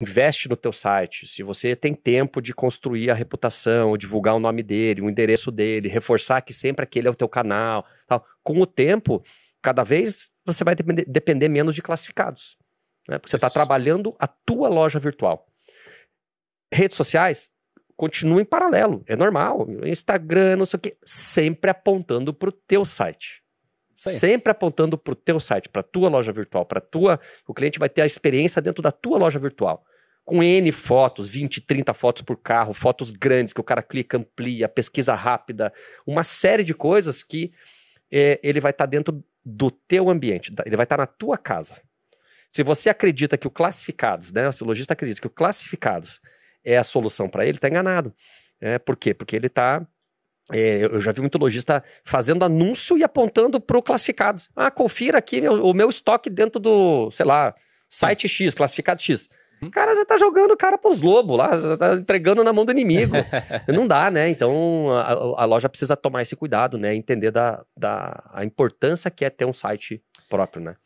investe no teu site, se você tem tempo de construir a reputação, divulgar o nome dele, o endereço dele, reforçar que sempre aquele é o teu canal, tal. com o tempo, cada vez você vai depender, depender menos de classificados, né? porque você está trabalhando a tua loja virtual. Redes sociais continuam em paralelo, é normal, Instagram, não sei o quê, sempre apontando para o teu site. Sim. Sempre apontando para o teu site, para tua loja virtual, para tua. O cliente vai ter a experiência dentro da tua loja virtual com N fotos, 20, 30 fotos por carro, fotos grandes que o cara clica, amplia, pesquisa rápida, uma série de coisas que é, ele vai estar tá dentro do teu ambiente, ele vai estar tá na tua casa. Se você acredita que o classificados, né, o lojista acredita que o classificados é a solução para ele, está enganado. É, por quê? Porque ele está é, eu já vi muito lojista fazendo anúncio e apontando para o classificados. Ah, confira aqui meu, o meu estoque dentro do, sei lá, site X, classificado X. O hum? cara já tá jogando o cara pros lobos lá, já tá entregando na mão do inimigo. Não dá, né? Então a, a, loja precisa tomar esse cuidado, né? Entender da, da a importância que é ter um site próprio, né?